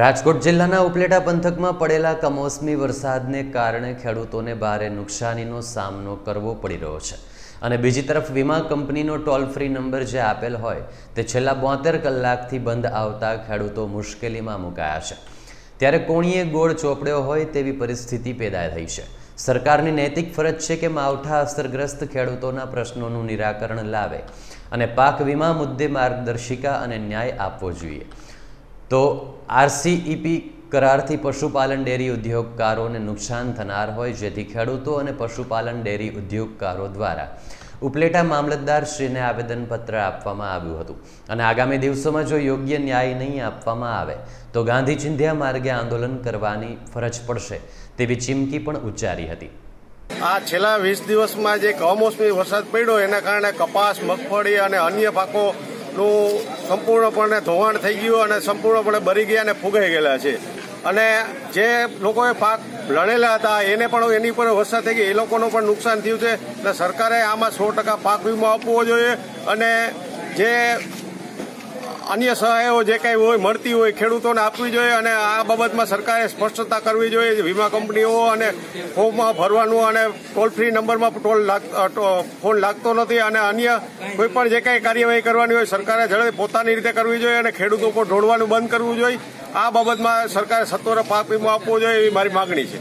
રાજકોટ જિલ્લાના ઉપલેટા પંથકમાં પડેલા કમોસમી વરસાદને કારણે ખેડૂતોને ભારે નુકસાનીનો સામનો કરવો પડી રહ્યો છે અને બીજી તરફ વીમા કંપનીનો ટોલ ફ્રી નંબર જે આપેલ હોય તે છેલ્લા બોતેર કલાકથી બંધ આવતા ખેડૂતો મુશ્કેલીમાં મુકાયા છે ત્યારે કોણીએ ગોળ ચોપડ્યો હોય તેવી પરિસ્થિતિ પેદા થઈ છે સરકારની નૈતિક ફરજ છે કે માવઠા અસરગ્રસ્ત ખેડૂતોના પ્રશ્નોનું નિરાકરણ લાવે અને પાક વીમા મુદ્દે માર્ગદર્શિકા અને ન્યાય આપવો જોઈએ તો આરસીઈપી કરારથી પશુપાલન ડેરી ઉદ્યોગકારોને નુકસાન થનાર હોય જેથી ખેડૂતો અને પશુપાલન ડેરી ઉદ્યોગકારો દ્વારા ઉપલેટા મામલતદારશ્રીને આવેદનપત્ર આપવામાં આવ્યું હતું અને આગામી દિવસોમાં જો યોગ્ય ન્યાય નહીં આપવામાં આવે તો ગાંધી ચિંધ્યા માર્ગે આંદોલન કરવાની ફરજ પડશે તેવી ચીમકી પણ ઉચ્ચારી હતી આ છેલ્લા વીસ દિવસમાં જે કમોસમી વરસાદ પડ્યો એના કારણે કપાસ મગફળી અને અન્ય પાકો નું સંપૂર્ણપણે ધોવાણ થઈ ગયું અને સંપૂર્ણપણે બરી ગયા અને ફૂગાઈ ગયેલા છે અને જે લોકોએ પાક લણેલા હતા એને પણ એની પર વરસાદ થઈ ગઈ એ લોકોનું પણ નુકસાન થયું છે એટલે સરકારે આમાં સો ટકા પાક વીમો આપવો જોઈએ અને જે અન્ય સહાયો જે કંઈ હોય મળતી હોય ખેડૂતોને આપવી જોઈએ અને આ બાબતમાં સરકારે સ્પષ્ટતા કરવી જોઈએ વીમા કંપનીઓ અને ફોર્મમાં ભરવાનું અને ટોલ ફ્રી નંબરમાં ટોલ ફોન લાગતો નથી અને અન્ય કોઈપણ જે કંઈ કાર્યવાહી કરવાની હોય સરકારે જડે પોતાની રીતે કરવી જોઈએ અને ખેડૂતો ઉપર ઢોળવાનું બંધ કરવું જોઈએ આ બાબતમાં સરકારે સત્વરે પાક વીમો આપવો જોઈએ એવી મારી માગણી છે